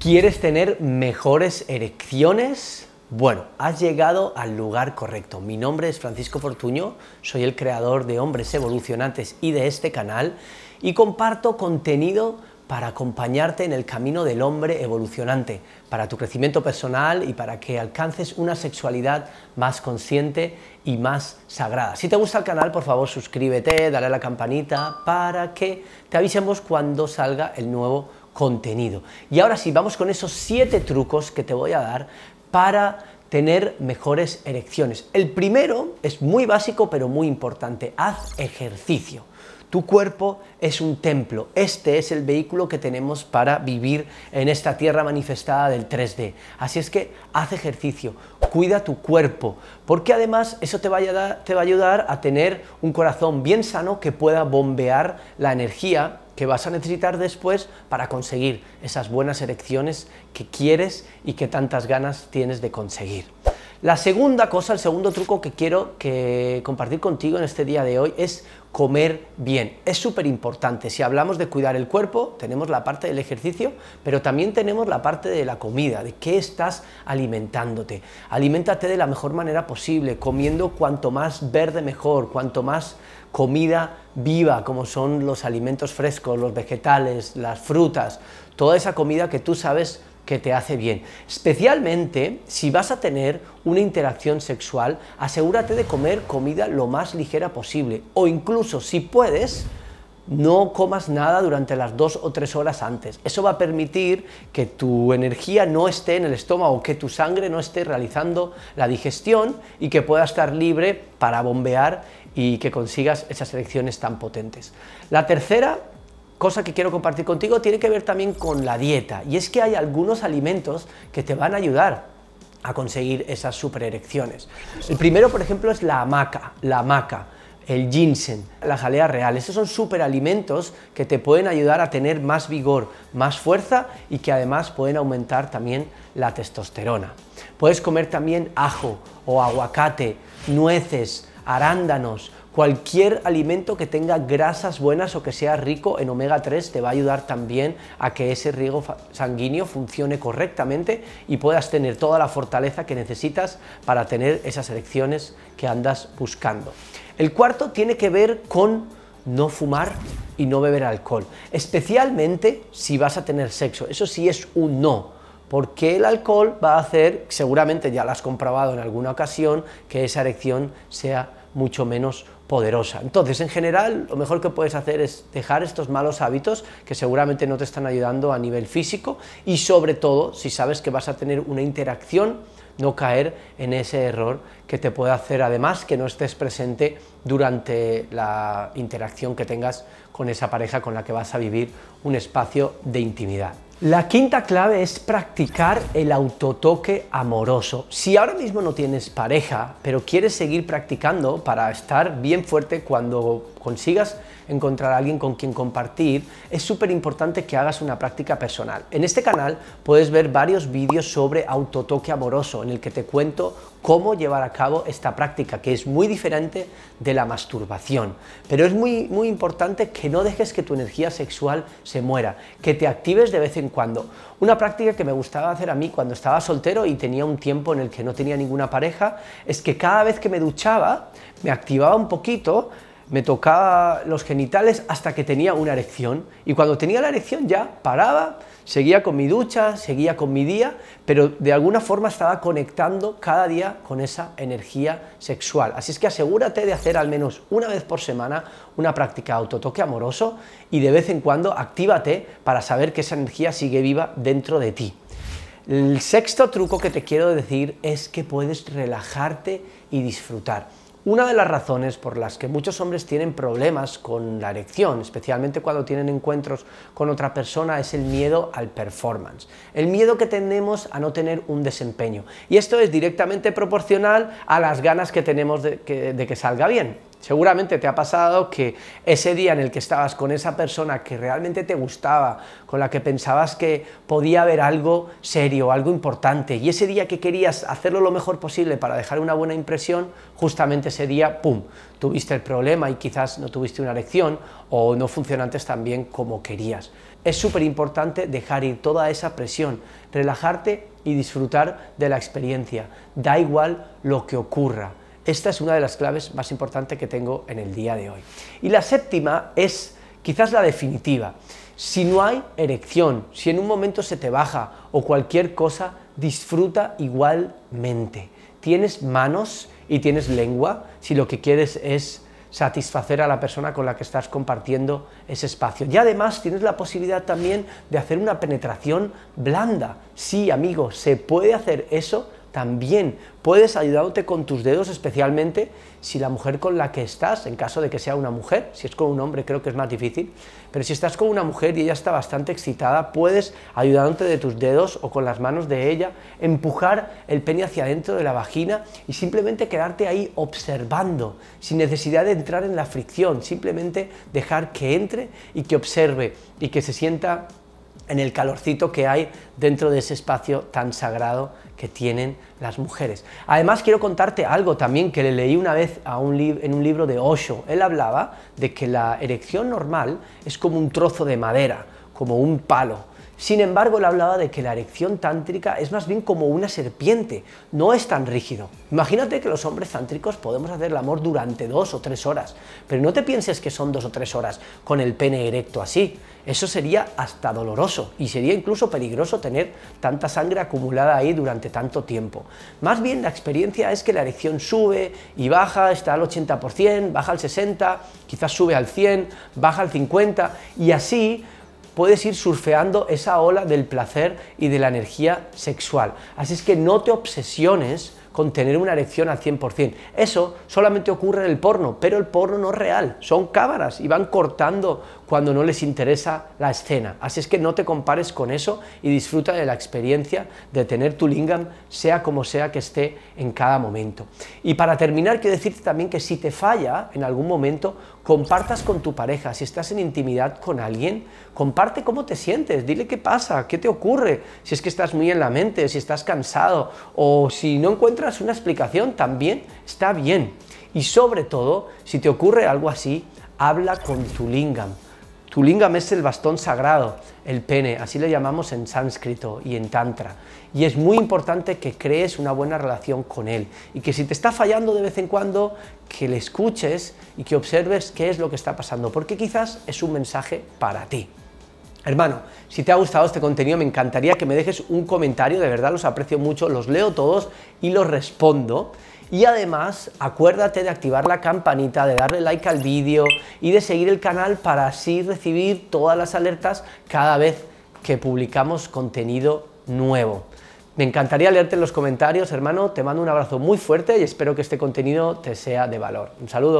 ¿Quieres tener mejores erecciones? Bueno, has llegado al lugar correcto. Mi nombre es Francisco Fortuño, soy el creador de Hombres Evolucionantes y de este canal y comparto contenido para acompañarte en el camino del hombre evolucionante, para tu crecimiento personal y para que alcances una sexualidad más consciente y más sagrada. Si te gusta el canal, por favor suscríbete, dale a la campanita para que te avisemos cuando salga el nuevo contenido. Y ahora sí, vamos con esos siete trucos que te voy a dar para tener mejores erecciones. El primero es muy básico pero muy importante, haz ejercicio. Tu cuerpo es un templo, este es el vehículo que tenemos para vivir en esta tierra manifestada del 3D. Así es que haz ejercicio, cuida tu cuerpo, porque además eso te te va a ayudar a tener un corazón bien sano que pueda bombear la energía que vas a necesitar después para conseguir esas buenas elecciones que quieres y que tantas ganas tienes de conseguir. La segunda cosa, el segundo truco que quiero que compartir contigo en este día de hoy es comer bien. Es súper importante. Si hablamos de cuidar el cuerpo, tenemos la parte del ejercicio, pero también tenemos la parte de la comida, de qué estás alimentándote. Aliméntate de la mejor manera posible, comiendo cuanto más verde mejor, cuanto más comida viva, como son los alimentos frescos, los vegetales, las frutas, toda esa comida que tú sabes que te hace bien. Especialmente si vas a tener una interacción sexual, asegúrate de comer comida lo más ligera posible o incluso si puedes, no comas nada durante las dos o tres horas antes. Eso va a permitir que tu energía no esté en el estómago, que tu sangre no esté realizando la digestión y que pueda estar libre para bombear y que consigas esas elecciones tan potentes. La tercera cosa que quiero compartir contigo tiene que ver también con la dieta. Y es que hay algunos alimentos que te van a ayudar a conseguir esas supererecciones. El primero, por ejemplo, es la hamaca, la hamaca, el ginseng, la jalea real. esos son superalimentos que te pueden ayudar a tener más vigor, más fuerza y que además pueden aumentar también la testosterona. Puedes comer también ajo o aguacate, nueces, arándanos, cualquier alimento que tenga grasas buenas o que sea rico en omega 3 te va a ayudar también a que ese riego sanguíneo funcione correctamente y puedas tener toda la fortaleza que necesitas para tener esas erecciones que andas buscando. El cuarto tiene que ver con no fumar y no beber alcohol, especialmente si vas a tener sexo. Eso sí es un no porque el alcohol va a hacer, seguramente ya lo has comprobado en alguna ocasión, que esa erección sea mucho menos poderosa. Entonces, en general, lo mejor que puedes hacer es dejar estos malos hábitos que seguramente no te están ayudando a nivel físico y sobre todo si sabes que vas a tener una interacción, no caer en ese error que te puede hacer además que no estés presente durante la interacción que tengas con esa pareja con la que vas a vivir un espacio de intimidad. La quinta clave es practicar el autotoque amoroso. Si ahora mismo no tienes pareja, pero quieres seguir practicando para estar bien fuerte cuando consigas encontrar a alguien con quien compartir, es súper importante que hagas una práctica personal. En este canal puedes ver varios vídeos sobre autotoque amoroso en el que te cuento cómo llevar a cabo esta práctica que es muy diferente de la masturbación. Pero es muy, muy importante que no dejes que tu energía sexual se muera, que te actives de vez en cuando. Una práctica que me gustaba hacer a mí cuando estaba soltero y tenía un tiempo en el que no tenía ninguna pareja es que cada vez que me duchaba me activaba un poquito me tocaba los genitales hasta que tenía una erección. Y cuando tenía la erección ya paraba, seguía con mi ducha, seguía con mi día, pero de alguna forma estaba conectando cada día con esa energía sexual. Así es que asegúrate de hacer al menos una vez por semana una práctica de autotoque amoroso y de vez en cuando actívate para saber que esa energía sigue viva dentro de ti. El sexto truco que te quiero decir es que puedes relajarte y disfrutar. Una de las razones por las que muchos hombres tienen problemas con la erección, especialmente cuando tienen encuentros con otra persona, es el miedo al performance. El miedo que tenemos a no tener un desempeño. Y esto es directamente proporcional a las ganas que tenemos de que, de que salga bien. Seguramente te ha pasado que ese día en el que estabas con esa persona que realmente te gustaba, con la que pensabas que podía haber algo serio, algo importante, y ese día que querías hacerlo lo mejor posible para dejar una buena impresión, justamente ese día, ¡pum!, tuviste el problema y quizás no tuviste una lección o no funcionaste tan bien como querías. Es súper importante dejar ir toda esa presión, relajarte y disfrutar de la experiencia. Da igual lo que ocurra esta es una de las claves más importantes que tengo en el día de hoy. Y la séptima es quizás la definitiva. Si no hay erección, si en un momento se te baja o cualquier cosa, disfruta igualmente. Tienes manos y tienes lengua si lo que quieres es satisfacer a la persona con la que estás compartiendo ese espacio. Y además tienes la posibilidad también de hacer una penetración blanda. Sí, amigo, se puede hacer eso también puedes ayudarte con tus dedos, especialmente si la mujer con la que estás, en caso de que sea una mujer, si es con un hombre creo que es más difícil, pero si estás con una mujer y ella está bastante excitada, puedes ayudarte de tus dedos o con las manos de ella, empujar el pene hacia adentro de la vagina y simplemente quedarte ahí observando, sin necesidad de entrar en la fricción, simplemente dejar que entre y que observe y que se sienta en el calorcito que hay dentro de ese espacio tan sagrado que tienen las mujeres. Además, quiero contarte algo también que le leí una vez en un libro de Osho. Él hablaba de que la erección normal es como un trozo de madera, como un palo sin embargo, él hablaba de que la erección tántrica es más bien como una serpiente, no es tan rígido. Imagínate que los hombres tántricos podemos hacer el amor durante dos o tres horas, pero no te pienses que son dos o tres horas con el pene erecto así. Eso sería hasta doloroso y sería incluso peligroso tener tanta sangre acumulada ahí durante tanto tiempo. Más bien la experiencia es que la erección sube y baja, está al 80%, baja al 60%, quizás sube al 100%, baja al 50% y así puedes ir surfeando esa ola del placer y de la energía sexual. Así es que no te obsesiones con tener una erección al 100%. Eso solamente ocurre en el porno, pero el porno no es real, son cámaras y van cortando cuando no les interesa la escena. Así es que no te compares con eso y disfruta de la experiencia de tener tu lingam, sea como sea que esté en cada momento. Y para terminar, quiero decirte también que si te falla en algún momento, compartas con tu pareja, si estás en intimidad con alguien, comparte cómo te sientes, dile qué pasa, qué te ocurre, si es que estás muy en la mente, si estás cansado o si no encuentras una explicación también está bien. Y sobre todo, si te ocurre algo así, habla con tu lingam. Tu lingam es el bastón sagrado, el pene, así le llamamos en sánscrito y en tantra. Y es muy importante que crees una buena relación con él y que si te está fallando de vez en cuando, que le escuches y que observes qué es lo que está pasando, porque quizás es un mensaje para ti. Hermano, si te ha gustado este contenido, me encantaría que me dejes un comentario, de verdad los aprecio mucho, los leo todos y los respondo. Y además, acuérdate de activar la campanita, de darle like al vídeo y de seguir el canal para así recibir todas las alertas cada vez que publicamos contenido nuevo. Me encantaría leerte en los comentarios, hermano. Te mando un abrazo muy fuerte y espero que este contenido te sea de valor. Un saludo.